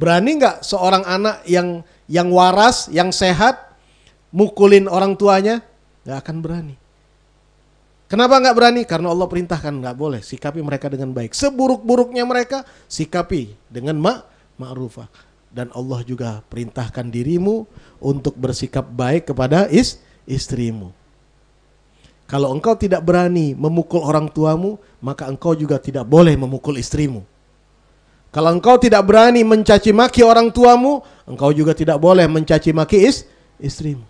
Berani nggak seorang anak yang yang waras, yang sehat, mukulin orang tuanya? Nggak akan berani. Kenapa nggak berani? Karena Allah perintahkan nggak boleh. Sikapi mereka dengan baik. Seburuk-buruknya mereka, sikapi dengan mak ma'rufah. Dan Allah juga perintahkan dirimu untuk bersikap baik kepada is istrimu. Kalau engkau tidak berani memukul orang tuamu, maka engkau juga tidak boleh memukul istrimu. Kalau engkau tidak berani mencaci maki orang tuamu, engkau juga tidak boleh mencaci maki is istrimu.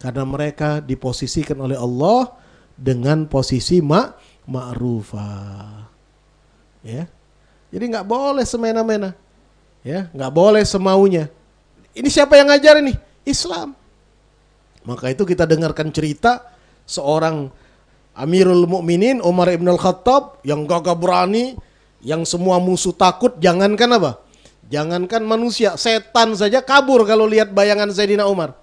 Karena mereka diposisikan oleh Allah dengan posisi mak ma'rufa. Ya. Jadi nggak boleh semena-mena. Ya, nggak boleh semaunya. Ini siapa yang ngajarin nih? Islam. Maka itu kita dengarkan cerita seorang Amirul Mukminin Umar Ibn Al-Khattab yang gagah berani yang semua musuh takut jangankan apa? Jangankan manusia, setan saja kabur kalau lihat bayangan Sayyidina Umar.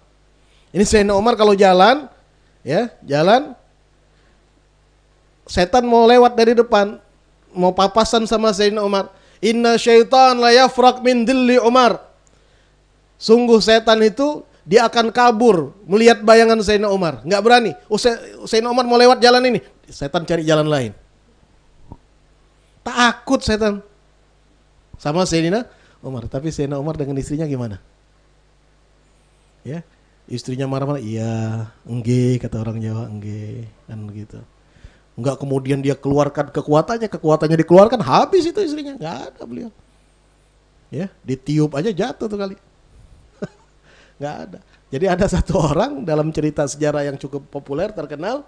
Ini Sayyidina Umar kalau jalan, ya, jalan setan mau lewat dari depan, mau papasan sama Sayyidina Umar. Inna syaitan la yafrak min dilli Umar. Sungguh setan itu dia akan kabur melihat bayangan Sayyidina Umar. Nggak berani. Oh, Sayyidina Umar mau lewat jalan ini. Setan cari jalan lain. Takut setan. Sama Sayyidina Umar. Tapi Sayyidina Umar dengan istrinya gimana? Ya, istrinya marah-marah. Iya, enggak kata orang Jawa, enggak kan gitu. Enggak kemudian dia keluarkan kekuatannya, kekuatannya dikeluarkan habis itu istrinya. Enggak ada beliau. Ya, ditiup aja jatuh tuh kali. Enggak ada. Jadi ada satu orang dalam cerita sejarah yang cukup populer terkenal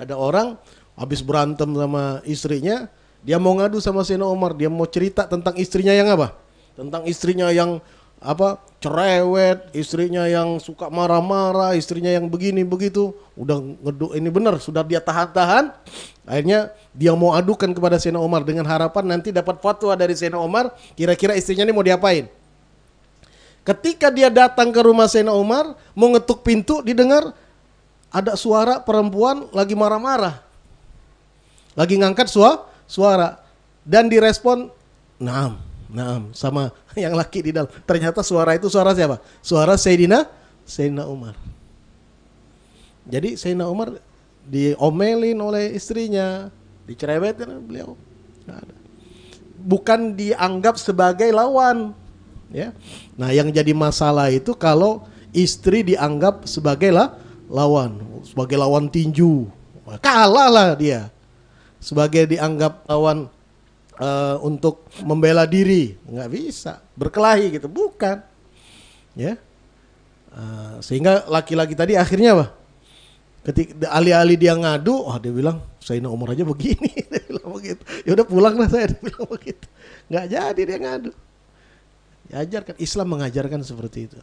ada orang habis berantem sama istrinya dia mau ngadu sama Sena Omar, dia mau cerita tentang istrinya yang apa? Tentang istrinya yang apa cerewet, istrinya yang suka marah-marah, istrinya yang begini begitu, udah ngeduk ini benar sudah dia tahan-tahan. Akhirnya dia mau adukan kepada Sena Omar dengan harapan nanti dapat fatwa dari Sena Omar, kira-kira istrinya ini mau diapain. Ketika dia datang ke rumah Sena Omar, mau ngetuk pintu didengar ada suara perempuan lagi marah-marah. Lagi ngangkat suara suara dan direspon naam naam sama yang laki di dalam ternyata suara itu suara siapa suara Sayyidina Sayyidina Umar jadi Sayyidina Umar diomelin oleh istrinya dicerewetin beliau ada bukan dianggap sebagai lawan ya nah yang jadi masalah itu kalau istri dianggap sebagai lawan sebagai lawan tinju kalah lah dia sebagai dianggap lawan uh, untuk membela diri nggak bisa berkelahi gitu bukan ya uh, sehingga laki-laki tadi akhirnya apa ketika alih-alih dia ngadu oh dia bilang saya ini umur aja begini dia bilang begitu ya udah pulang lah saya dia bilang begitu nggak jadi dia ngadu diajarkan Islam mengajarkan seperti itu